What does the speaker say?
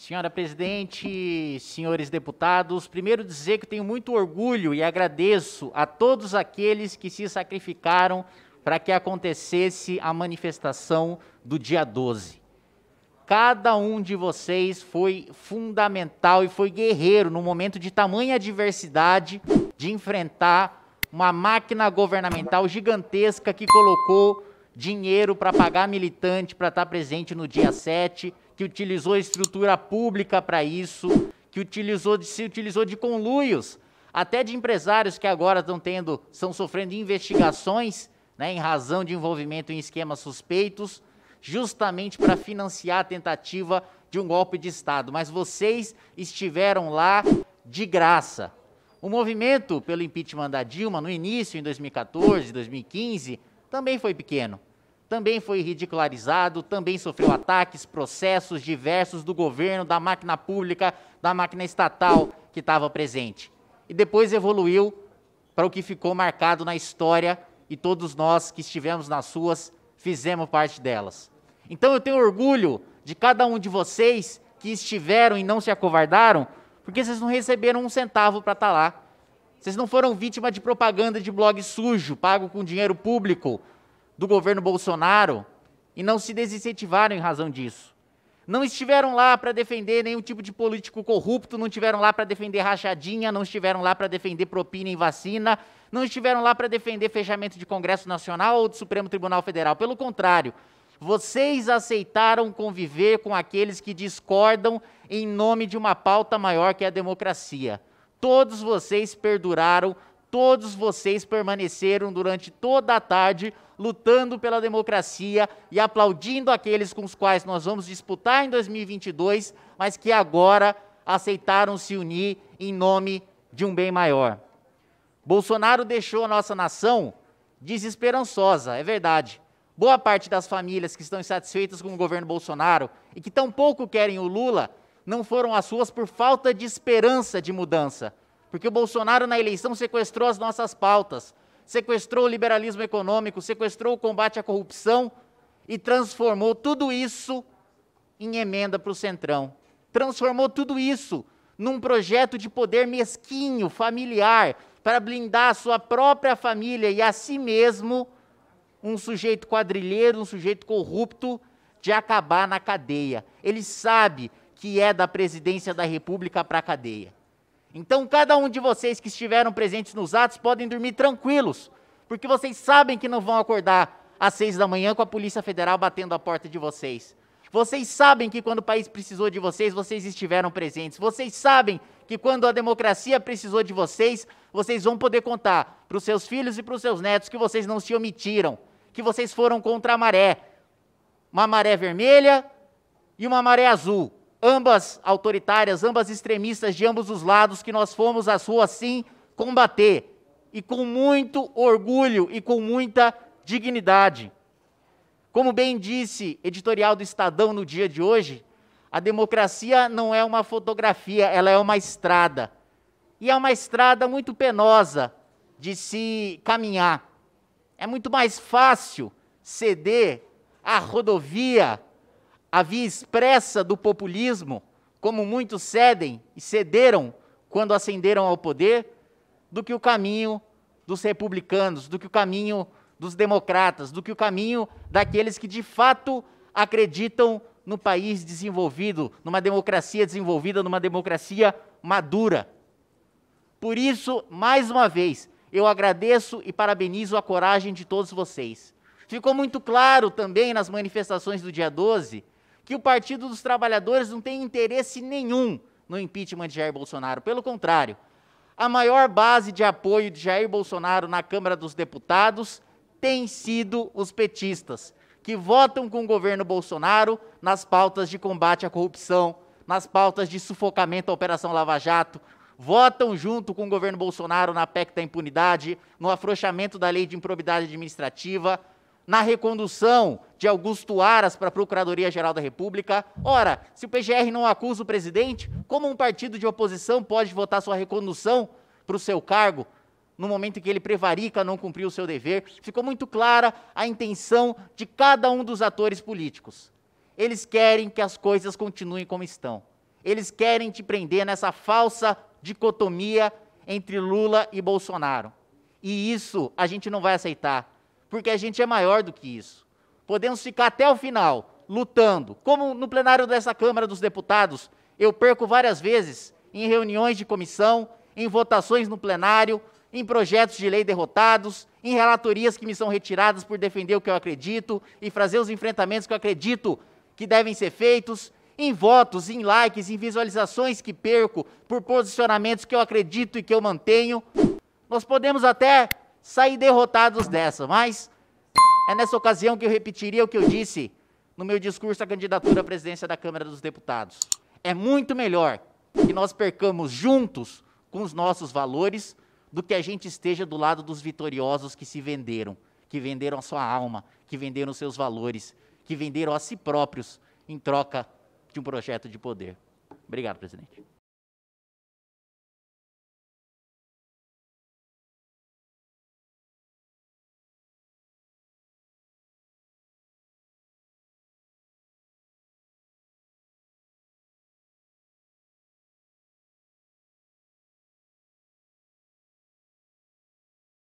Senhora presidente, senhores deputados, primeiro dizer que tenho muito orgulho e agradeço a todos aqueles que se sacrificaram para que acontecesse a manifestação do dia 12. Cada um de vocês foi fundamental e foi guerreiro no momento de tamanha adversidade de enfrentar uma máquina governamental gigantesca que colocou dinheiro para pagar militante para estar presente no dia 7 que utilizou estrutura pública para isso, que utilizou de, se utilizou de conluios, até de empresários que agora estão tendo, estão sofrendo investigações né, em razão de envolvimento em esquemas suspeitos, justamente para financiar a tentativa de um golpe de Estado. Mas vocês estiveram lá de graça. O movimento pelo impeachment da Dilma no início, em 2014, 2015, também foi pequeno também foi ridicularizado, também sofreu ataques, processos diversos do governo, da máquina pública, da máquina estatal que estava presente. E depois evoluiu para o que ficou marcado na história e todos nós que estivemos nas ruas fizemos parte delas. Então eu tenho orgulho de cada um de vocês que estiveram e não se acovardaram, porque vocês não receberam um centavo para estar tá lá. Vocês não foram vítima de propaganda de blog sujo, pago com dinheiro público, do governo Bolsonaro e não se desincentivaram em razão disso. Não estiveram lá para defender nenhum tipo de político corrupto, não estiveram lá para defender rachadinha, não estiveram lá para defender propina em vacina, não estiveram lá para defender fechamento de Congresso Nacional ou do Supremo Tribunal Federal. Pelo contrário, vocês aceitaram conviver com aqueles que discordam em nome de uma pauta maior que é a democracia. Todos vocês perduraram Todos vocês permaneceram durante toda a tarde lutando pela democracia e aplaudindo aqueles com os quais nós vamos disputar em 2022, mas que agora aceitaram se unir em nome de um bem maior. Bolsonaro deixou a nossa nação desesperançosa, é verdade. Boa parte das famílias que estão insatisfeitas com o governo Bolsonaro e que tão pouco querem o Lula não foram às ruas por falta de esperança de mudança, porque o Bolsonaro na eleição sequestrou as nossas pautas, sequestrou o liberalismo econômico, sequestrou o combate à corrupção e transformou tudo isso em emenda para o Centrão. Transformou tudo isso num projeto de poder mesquinho, familiar, para blindar a sua própria família e a si mesmo, um sujeito quadrilheiro, um sujeito corrupto, de acabar na cadeia. Ele sabe que é da presidência da República para a cadeia. Então, cada um de vocês que estiveram presentes nos atos podem dormir tranquilos, porque vocês sabem que não vão acordar às seis da manhã com a Polícia Federal batendo a porta de vocês. Vocês sabem que quando o país precisou de vocês, vocês estiveram presentes. Vocês sabem que quando a democracia precisou de vocês, vocês vão poder contar para os seus filhos e para os seus netos que vocês não se omitiram, que vocês foram contra a maré. Uma maré vermelha e uma maré azul ambas autoritárias, ambas extremistas de ambos os lados, que nós fomos às ruas sim combater, e com muito orgulho e com muita dignidade. Como bem disse editorial do Estadão no dia de hoje, a democracia não é uma fotografia, ela é uma estrada. E é uma estrada muito penosa de se caminhar. É muito mais fácil ceder à rodovia a via expressa do populismo, como muitos cedem e cederam quando ascenderam ao poder, do que o caminho dos republicanos, do que o caminho dos democratas, do que o caminho daqueles que de fato acreditam no país desenvolvido, numa democracia desenvolvida, numa democracia madura. Por isso, mais uma vez, eu agradeço e parabenizo a coragem de todos vocês. Ficou muito claro também nas manifestações do dia 12 que o Partido dos Trabalhadores não tem interesse nenhum no impeachment de Jair Bolsonaro. Pelo contrário, a maior base de apoio de Jair Bolsonaro na Câmara dos Deputados tem sido os petistas, que votam com o governo Bolsonaro nas pautas de combate à corrupção, nas pautas de sufocamento à Operação Lava Jato, votam junto com o governo Bolsonaro na PEC da impunidade, no afrouxamento da lei de improbidade administrativa, na recondução de Augusto Aras para a Procuradoria-Geral da República. Ora, se o PGR não acusa o presidente, como um partido de oposição pode votar sua recondução para o seu cargo no momento em que ele prevarica não cumprir o seu dever? Ficou muito clara a intenção de cada um dos atores políticos. Eles querem que as coisas continuem como estão. Eles querem te prender nessa falsa dicotomia entre Lula e Bolsonaro. E isso a gente não vai aceitar porque a gente é maior do que isso. Podemos ficar até o final lutando, como no plenário dessa Câmara dos Deputados, eu perco várias vezes em reuniões de comissão, em votações no plenário, em projetos de lei derrotados, em relatorias que me são retiradas por defender o que eu acredito e fazer os enfrentamentos que eu acredito que devem ser feitos, em votos, em likes, em visualizações que perco por posicionamentos que eu acredito e que eu mantenho. Nós podemos até sair derrotados dessa, mas é nessa ocasião que eu repetiria o que eu disse no meu discurso à candidatura à presidência da Câmara dos Deputados. É muito melhor que nós percamos juntos com os nossos valores do que a gente esteja do lado dos vitoriosos que se venderam, que venderam a sua alma, que venderam seus valores, que venderam a si próprios em troca de um projeto de poder. Obrigado, presidente.